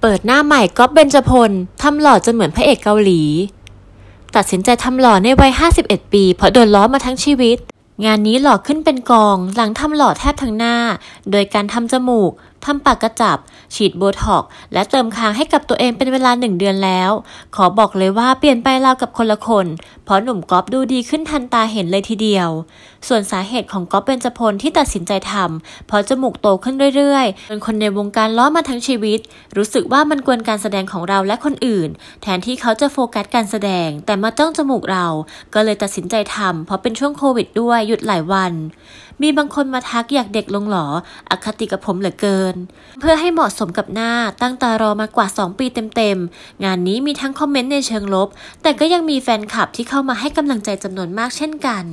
เปิดหน้าใหม่ก๊อฟเบญจพล ทำหล่อจนเหมือนพระเอกเกาหลี ตัดสินใจทำหล่อในวัย 51 ปี เพราะโดนล้อมาทั้งชีวิต งานนี้หล่อขึ้นเป็นกอง หลังทำหล่อแทบทั้งหน้า โดยการทำจมูกทำปากกระจับ ฉีดโบท็อก และเติมคางให้กับตัวเองเป็นเวลาหนึ่งเดือนแล้ว ขอบอกเลยว่าเปลี่ยนไปราวกับคนละคน เพราะหนุ่มก๊อฟดูดีขึ้นทันตาเห็นเลยทีเดียว ส่วนสาเหตุของก๊อฟเป็นจพลที่ตัดสินใจทำเพราะจมูกโตขึ้นเรื่อยๆ็นคนในวงการล้อมาทั้งชีวิต รู้สึกว่ามันกวนการแสดงของเราและคนอื่น แทนที่เขาจะโฟกัสการแสดง แต่มาจ้องจมูกเรา ก็เลยตัดสินใจทำเพราะเป็นช่วงโควิด ด้วย หยุดหลายวัน มีบางคนมาทักอยากเด็กลงหรออคติกับผมเหลือเกินนเพื่อให้เหมาะสมกับหน้าตั้งตารอมากว่า 2 ปีเต็มๆ งานนี้มีทั้งคอมเมนต์ในเชิงลบ แต่ก็ยังมีแฟนคลับที่เข้ามาให้กำลังใจจำนวนมากเช่นกัน